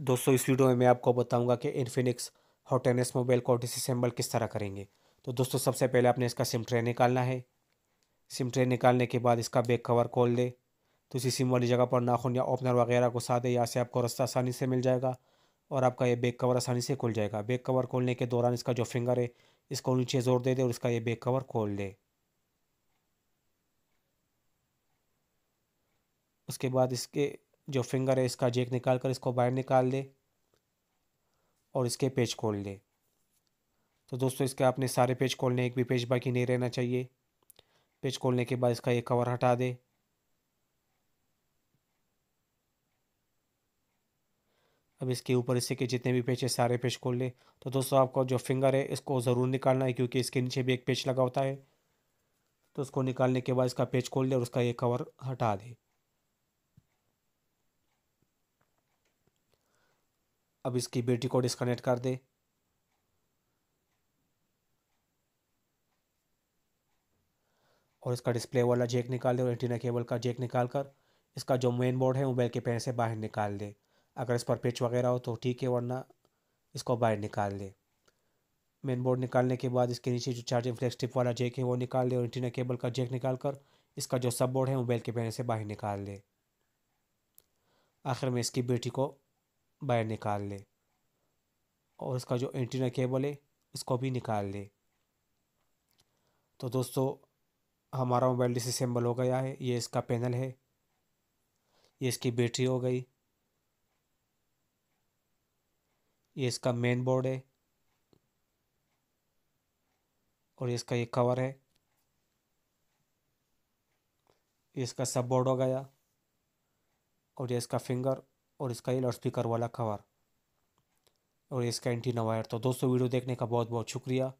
दोस्तों इस वीडियो में मैं आपको बताऊंगा कि इन्फिनिक्स हॉट एन मोबाइल को डिसम्बल किस तरह करेंगे तो दोस्तों सबसे पहले आपने इसका सिम ट्रे निकालना है सिम ट्रे निकालने के बाद इसका बैक कवर खोल दे तो इसी सिम वाली जगह पर नाखून या ओपनर वगैरह को साधे यहाँ से आपको रास्ता आसानी से मिल जाएगा और आपका ये बैक कवर आसानी से खुल जाएगा बैक कवर खोलने के दौरान इसका जो फिंगर है इसको नीचे जोर दे दे और इसका ये बैक कवर खोल दे उसके बाद इसके जो फिंगर है इसका जेक निकाल कर इसको बाहर निकाल दे और इसके पेज खोल दे तो दोस्तों इसके आपने सारे पेज खोलने एक भी पेज बाकी नहीं रहना चाहिए पेज खोलने के बाद इसका ये कवर हटा दे अब इसके ऊपर इससे के जितने भी पेज है सारे पेज खोल ले तो दोस्तों आपका जो फिंगर है इसको ज़रूर निकालना है क्योंकि इसके नीचे भी एक पेज लगा होता है तो उसको निकालने के बाद इसका पेज खोल ले और उसका ये कवर हटा दे अब इसकी बेटी को डिस्कनेक्ट कर दे और इसका डिस्प्ले वाला जेक निकाल दे और एंटीना केबल का जेक निकाल कर इसका जो मेन बोर्ड है मोबाइल के पैर से बाहर निकाल दे अगर इस पर पिच वगैरह हो तो ठीक है वरना इसको बाहर निकाल दे मेन बोर्ड निकालने के बाद इसके नीचे जो चार्जिंग फ्लैक्स टिप वाला जेक है वो निकाल दे और एंटीना केबल का जेक निकाल कर इसका जो सब बोर्ड है मोबाइल के पैर से बाहर निकाल दे आखिर में इसकी बेटी को बाहर निकाल ले और उसका जो एंटीना केबल है उसको भी निकाल ले तो दोस्तों हमारा मोबाइल डिसम्बल हो गया है ये इसका पैनल है ये इसकी बैटरी हो गई ये इसका मेन बोर्ड है और इसका ये कवर है ये इसका सब बोर्ड हो गया और ये इसका फिंगर और इसका ये लाउड स्पीकर वाला कवर और इसका एंटीना वायर तो दोस्तों वीडियो देखने का बहुत बहुत शुक्रिया